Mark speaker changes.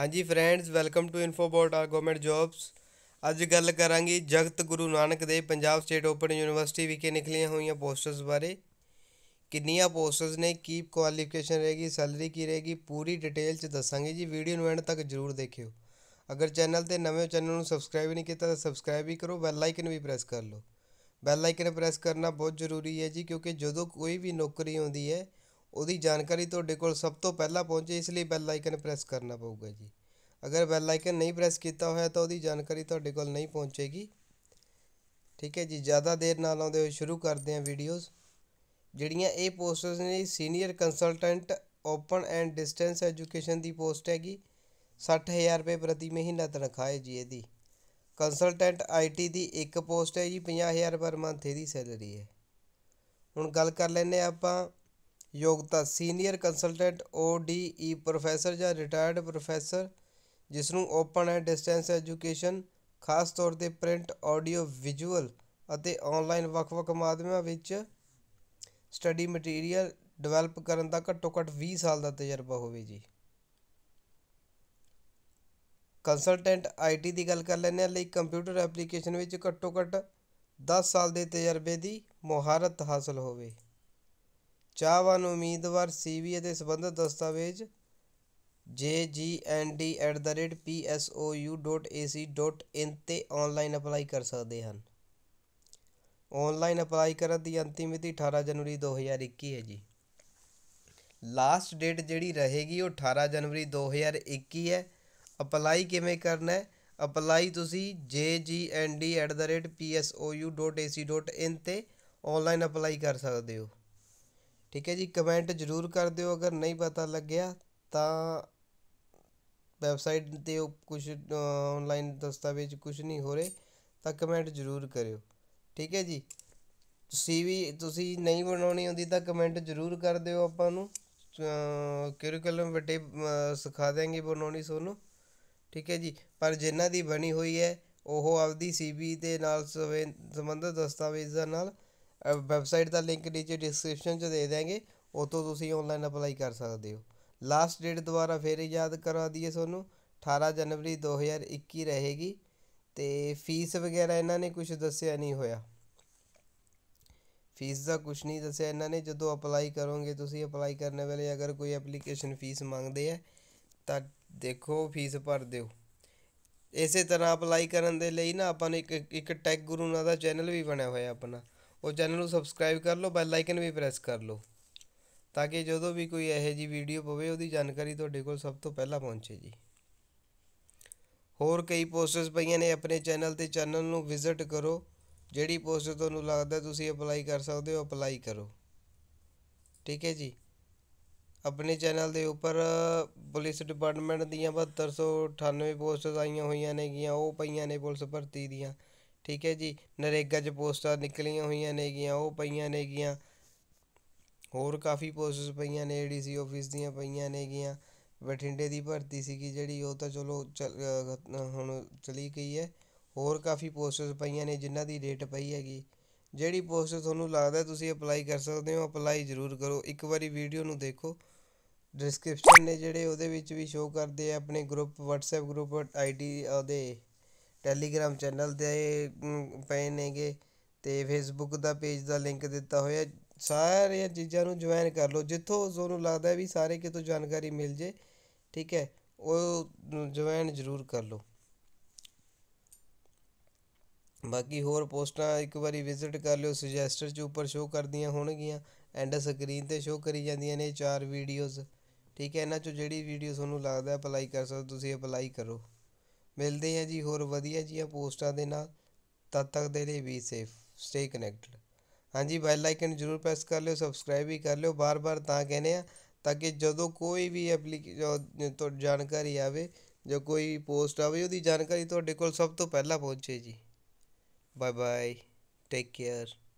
Speaker 1: ਹਾਂਜੀ friends welcome to Infobot R government jobs ਅੱਜ ਗੱਲ ਕਰਾਂਗੇ ਜਗਤ ਗੁਰੂ ਨਾਨਕ ਦੇ ਪੰਜਾਬ ਸਟੇਟ ਓਪਨ ਯੂਨੀਵਰਸਿਟੀ ਵਿਖੇ ਨਿਕਲੀਆਂ ਹੋਈਆਂ ਪੋਸਟਸ ਬਾਰੇ ਕਿੰਨੀਆਂ ਪੋਸਟਸ ਨੇ ਕੀ ਕੁਆਲੀਫਿਕੇਸ਼ਨ ਰਹੇਗੀ ਸੈਲਰੀ ਕੀ ਰਹੇਗੀ ਪੂਰੀ ਡਿਟੇਲ ਚ ਦੱਸਾਂਗੇ ਜੀ ਵੀਡੀਓ ਨੂੰ ਐਂਡ ਤੱਕ ਜਰੂਰ ਦੇਖਿਓ ਅਗਰ ਚੈਨਲ ਤੇ ਨਵੇਂ ਹੋ ਚੈਨਲ ਨੂੰ ਸਬਸਕ੍ਰਾਈਬ ਨਹੀਂ ਕੀਤਾ ਤਾਂ ਸਬਸਕ੍ਰਾਈਬ ਵੀ ਕਰੋ ਬੈਲ ਆਈਕਨ ਵੀ ਪ੍ਰੈਸ ਕਰ ਲਓ ਬੈਲ ਆਈਕਨ ਪ੍ਰੈਸ ਕਰਨਾ ਬਹੁਤ ਜ਼ਰੂਰੀ ਹੈ ਜੀ ਕਿਉਂਕਿ ਜਦੋਂ ਕੋਈ ਵੀ ਨੌਕਰੀ ਆਉਂਦੀ ਹੈ ਉਹਦੀ ਜਾਣਕਾਰੀ ਤੁਹਾਡੇ ਕੋਲ ਸਭ ਤੋਂ ਪਹਿਲਾਂ ਪਹੁੰਚੇ ਇਸ ਲਈ ਬੈਲ ਆਈਕਨ ਪ੍ਰੈਸ ਕਰਨਾ ਪਊਗਾ ਜੀ ਅਗਰ ਬੈਲ ਆਈਕਨ ਨਹੀਂ ਪ੍ਰੈਸ ਕੀਤਾ ਹੋਇਆ ਤਾਂ ਉਹਦੀ ਜਾਣਕਾਰੀ ਤੁਹਾਡੇ ਕੋਲ ਨਹੀਂ ਪਹੁੰਚੇਗੀ ਠੀਕ ਹੈ ਜੀ ਜ਼ਿਆਦਾ ਦੇਰ ਨਾ ਲਾਉਂਦੇ ਹੋਏ ਸ਼ੁਰੂ ਕਰਦੇ ਹਾਂ ਵੀਡੀਓਜ਼ ਜਿਹੜੀਆਂ ਇਹ ਪੋਸਟਸ ਨੇ senior consultant open and distance education ਦੀ ਪੋਸਟ ਹੈਗੀ 60000 ਰੁਪਏ ਪ੍ਰਤੀ ਮਹੀਨਾ ਤਨਖਾਹ ਹੈ ਜੀ ਇਹਦੀ ਕੰਸਲਟੈਂਟ ਆਈਟੀ ਦੀ ਇੱਕ ਪੋਸਟ ਹੈ ਜੀ 50000 ਪਰ ਮੰਥ ਇਹਦੀ ਸੈਲਰੀ ਹੈ ਹੁਣ ਗੱਲ ਕਰ ਲੈਨੇ ਆਪਾਂ ਯੋਗਤਾ ਸੀਨੀਅਰ ਕੰਸਲਟੈਂਟ ਓਡੀਈ ਪ੍ਰੋਫੈਸਰ ਜਾਂ ਰਿਟਾਇਰਡ ਪ੍ਰੋਫੈਸਰ ਜਿਸ ਨੂੰ ਓਪਨ ਐਂਡ ਡਿਸਟੈਂਸ ਐਜੂਕੇਸ਼ਨ ਖਾਸ ਤੌਰ ਤੇ ਪ੍ਰਿੰਟ ਆਡੀਓ ਵਿਜ਼ੂਅਲ ਅਤੇ ਆਨਲਾਈਨ ਵੱਖ-ਵੱਖ ਮਾਧਿਅਮਾਂ ਵਿੱਚ ਸਟੱਡੀ ਮਟੀਰੀਅਲ ਡਿਵੈਲਪ ਕਰਨ ਦਾ ਘੱਟੋ-ਘੱਟ 20 ਸਾਲ ਦਾ ਤਜਰਬਾ ਹੋਵੇ ਜੀ ਕੰਸਲਟੈਂਟ ਆਈਟੀ ਦੀ ਗੱਲ ਕਰ ਲੈਣੇ ਆ ਲਈ ਕੰਪਿਊਟਰ ਐਪਲੀਕੇਸ਼ਨ ਵਿੱਚ ਘੱਟੋ-ਘੱਟ 10 ਸਾਲ ਦੇ ਤਜਰਬੇ ਦੀ ਮੁਹਾਰਤ ਹਾਸਲ ਹੋਵੇ ਚਾਹਵਾਨ ਉਮੀਦਵਾਰ ਸੀਵੀ ਅਤੇ ਸੰਬੰਧਿਤ ਦਸਤਾਵੇਜ਼ jgnd@psou.ac.in ਤੇ ਆਨਲਾਈਨ ਅਪਲਾਈ ਕਰ ਸਕਦੇ ਹਨ ਆਨਲਾਈਨ ਅਪਲਾਈ ਕਰਨ ਦੀ ਅੰਤਿਮ ਮਿਤੀ 18 ਜਨਵਰੀ 2021 ਹੈ ਜੀ ਲਾਸਟ ਡੇਟ ਜਿਹੜੀ ਰਹੇਗੀ ਉਹ 18 ਜਨਵਰੀ 2021 ਹੈ ਅਪਲਾਈ ਕਿਵੇਂ ਕਰਨਾ ਹੈ ਅਪਲਾਈ ਤੁਸੀਂ jgnd@psou.ac.in ਤੇ ਆਨਲਾਈਨ ਅਪਲਾਈ ਕਰ ਸਕਦੇ ਹੋ ਠੀਕ ਹੈ ਜੀ ਕਮੈਂਟ ਜ਼ਰੂਰ ਕਰ ਦਿਓ ਅਗਰ ਨਹੀਂ ਪਤਾ ਲੱਗਿਆ ਤਾਂ ਵੈਬਸਾਈਟ ਤੇ ਕੁਝ ਆਨਲਾਈਨ ਦਸਤਾਵੇਜ਼ ਕੁਝ ਨਹੀਂ ਹੋ ਰਹੇ ਤਾਂ ਕਮੈਂਟ ਜ਼ਰੂਰ ਕਰਿਓ ਠੀਕ ਹੈ ਜੀ ਤੁਸੀਂ ਵੀ ਤੁਸੀਂ ਨਹੀਂ ਬਣਾਉਣੀ ਹੁੰਦੀ ਤਾਂ ਕਮੈਂਟ ਜ਼ਰੂਰ ਕਰ ਦਿਓ ਆਪਾਂ ਨੂੰ ਕਰਿਕੂਲਮ ਵਟੇ ਸਿਖਾ ਦੇਾਂਗੇ ਬਣਾਉਣੀ ਤੁਹਾਨੂੰ ਠੀਕ ਹੈ ਜੀ ਪਰ ਜਿਨ੍ਹਾਂ ਦੀ ਬਣੀ ਹੋਈ ਹੈ ਉਹ ਆਪਦੀ ਸੀਵੀ ਦੇ ਨਾਲ ਸੰਬੰਧਿਤ ਦਸਤਾਵੇਜ਼ਾਂ ਨਾਲ ਵੈਬਸਾਈਟ ਦਾ ਲਿੰਕ ਨੀਚੇ ਡਿਸਕ੍ਰਿਪਸ਼ਨ 'ਚ ਦੇ ਦਿਆਂਗੇ ਉਤੋਂ ਤੁਸੀਂ ਆਨਲਾਈਨ ਅਪਲਾਈ ਕਰ ਸਕਦੇ ਹੋ ਲਾਸਟ ਡੇਟ ਦੁਬਾਰਾ ਫੇਰ ਯਾਦ ਕਰਾ ਦਈਏ ਤੁਹਾਨੂੰ 18 ਜਨਵਰੀ 2021 ਰਹੇਗੀ ਤੇ ਫੀਸ ਵਗੈਰਾ ਇਹਨਾਂ ਨੇ ਕੁਝ ਦੱਸਿਆ ਨਹੀਂ ਹੋਇਆ ਫੀਸ ਦਾ ਕੁਝ ਨਹੀਂ ਦੱਸਿਆ ਇਹਨਾਂ ਨੇ ਜਦੋਂ ਅਪਲਾਈ ਕਰੋਗੇ ਤੁਸੀਂ ਅਪਲਾਈ ਕਰਨ ਵੇਲੇ ਅਗਰ ਕੋਈ ਐਪਲੀਕੇਸ਼ਨ ਫੀਸ ਮੰਗਦੇ ਆ ਤਾਂ ਦੇਖੋ ਫੀਸ ਭਰ ਦਿਓ ਇਸੇ ਤਰ੍ਹਾਂ ਅਪਲਾਈ ਕਰਨ ਦੇ ਲਈ ਨਾ ਆਪਾਂ ਨੇ ਇੱਕ ਇੱਕ ਟੈਗ ਗੁਰੂ ਨਾ ਦਾ ਚੈਨਲ ਵੀ ਬਣਿਆ ਹੋਇਆ ਆਪਣਾ ਉਹ ਚੈਨਲ ਨੂੰ ਸਬਸਕ੍ਰਾਈਬ ਕਰ ਲਓ ਬੈਲ ਆਈਕਨ ਵੀ ਪ੍ਰੈਸ ਕਰ ਲਓ ਤਾਂ ਕਿ ਜਦੋਂ ਵੀ ਕੋਈ ਇਹੋ ਜੀ ਵੀਡੀਓ ਪਵੇ ਉਹਦੀ ਜਾਣਕਾਰੀ ਤੁਹਾਡੇ ਕੋਲ ਸਭ ਤੋਂ ਪਹਿਲਾਂ ਪਹੁੰਚੇ ਜੀ ਹੋਰ ਕਈ ਪੋਸਟਸ ਪਈਆਂ ਨੇ ਆਪਣੇ ਚੈਨਲ ਤੇ ਚੈਨਲ ਨੂੰ ਵਿਜ਼ਿਟ ਕਰੋ ਜਿਹੜੀ ਪੋਸਟ ਤੁਹਾਨੂੰ ਲੱਗਦਾ ਤੁਸੀਂ ਅਪਲਾਈ ਕਰ ਸਕਦੇ ਹੋ ਅਪਲਾਈ ਕਰੋ ਠੀਕ ਹੈ ਜੀ ਆਪਣੇ ਚੈਨਲ ਦੇ ਉੱਪਰ ਪੁਲਿਸ ਡਿਪਾਰਟਮੈਂਟ ਦੀਆਂ 7298 ਪੋਸਟਸ ਆਈਆਂ ਹੋਈਆਂ ਨੇਗੀਆਂ ਉਹ ਪਈਆਂ ਨੇ ਪੁਲਿਸ ਭਰਤੀ ਦੀਆਂ ਠੀਕ ਹੈ ਜੀ ਨਰੇਗਾ 'ਚ ਪੋਸਟਾਂ ਨਿਕਲੀਆਂ ਹੋਈਆਂ ਨੇਗੀਆਂ ਉਹ ਪਈਆਂ ਨੇਗੀਆਂ ਹੋਰ ਕਾਫੀ ਪੋਸਟਸ ਪਈਆਂ ਨੇ ਏਡੀਸੀ ਆਫਿਸ ਦੀਆਂ ਪਈਆਂ ਨੇਗੀਆਂ ਬਠਿੰਡੇ ਦੀ ਭਰਤੀ ਸੀਗੀ ਜਿਹੜੀ ਉਹ ਤਾਂ ਚਲੋ ਹੁਣ ਚਲੀ ਗਈ ਹੈ ਹੋਰ ਕਾਫੀ ਪੋਸਟਸ ਪਈਆਂ ਨੇ ਜਿਨ੍ਹਾਂ ਦੀ ਡੇਟ ਪਈ ਹੈਗੀ ਜਿਹੜੀ ਪੋਸਟ ਤੁਹਾਨੂੰ ਲੱਗਦਾ ਤੁਸੀਂ ਅਪਲਾਈ ਕਰ ਸਕਦੇ ਹੋ ਅਪਲਾਈ ਜ਼ਰੂਰ ਕਰੋ ਇੱਕ ਵਾਰੀ ਵੀਡੀਓ ਨੂੰ ਦੇਖੋ ਡਿਸਕ੍ਰਿਪਸ਼ਨ ਨੇ ਜਿਹੜੇ ਉਹਦੇ ਵਿੱਚ ਵੀ ਸ਼ੋ ਕਰਦੇ ਆ ਆਪਣੇ ਗਰੁੱਪ WhatsApp ਗਰੁੱਪ ਆਈਡੀ ਉਹਦੇ ਟੈਲੀਗ੍ਰਾਮ ਚੈਨਲ ਦੇ ਪਏ ਨੇਗੇ ਤੇ ਫੇਸਬੁੱਕ ਦਾ ਪੇਜ ਦਾ ਲਿੰਕ ਦਿੱਤਾ ਹੋਇਆ ਸਾਰੀਆਂ ਚੀਜ਼ਾਂ ਨੂੰ ਜੁਆਇਨ ਕਰ ਲਓ ਜਿੱਥੋਂ ਤੁਹਾਨੂੰ ਲੱਗਦਾ ਵੀ ਸਾਰੇ ਕਿਤੋਂ ਜਾਣਕਾਰੀ ਮਿਲ ਜੇ ਠੀਕ ਹੈ ਉਹ ਜੁਆਇਨ ਜ਼ਰੂਰ ਕਰ ਲਓ ਬਾਕੀ ਹੋਰ ਪੋਸਟਾਂ ਇੱਕ ਵਾਰੀ ਵਿਜ਼ਿਟ ਕਰ ਲਿਓ ਸੁਜੈਸਟਰ 'ਚ ਉੱਪਰ ਸ਼ੋ ਕਰਦੀਆਂ ਹੋਣਗੀਆਂ ਐਂਡ ਸਕਰੀਨ ਤੇ ਸ਼ੋ ਕਰੀ ਜਾਂਦੀਆਂ ਨੇ ਚਾਰ ਵੀਡੀਓਜ਼ ਠੀਕ ਹੈ ਇਹਨਾਂ 'ਚੋਂ ਜਿਹੜੀ ਵੀਡੀਓ ਤੁਹਾਨੂੰ ਲੱਗਦਾ ਅਪਲਾਈ ਕਰ ਸਕਦੇ ਤੁਸੀਂ ਅਪਲਾਈ ਕਰੋ ਮਿਲਦੇ ਹਾਂ ਜੀ ਹੋਰ ਵਧੀਆ ਜੀਆਂ ਪੋਸਟਾਂ ਦੇ ਨਾਲ ਤਦ ਤੱਕ ਦੇ ਲਈ ਵੀ ਸੇਫ ਸਟੇ ਕਨੈਕਟਡ ਹਾਂਜੀ ਬੈਲ ਆਈਕਨ ਜਰੂਰ ਪ੍ਰੈਸ ਕਰ ਲਿਓ ਸਬਸਕ੍ਰਾਈਬ ਵੀ ਕਰ ਲਿਓ ਬਾਰ-ਬਾਰ ਤਾਂ ਕਹਿੰਦੇ ਆ ਤਾਂ ਕਿ ਜਦੋਂ ਕੋਈ ਵੀ ਐਪਲੀਕੇਸ਼ਨ ਤੋਂ ਜਾਣਕਾਰੀ ਆਵੇ ਜੋ ਕੋਈ ਪੋਸਟ ਆਵੇ ਉਹਦੀ ਜਾਣਕਾਰੀ ਤੁਹਾਡੇ ਕੋਲ ਸਭ ਤੋਂ ਪਹਿਲਾਂ ਪਹੁੰਚੇ ਜੀ ਬਾਏ ਬਾਏ ਟੇਕ ਕੇਅਰ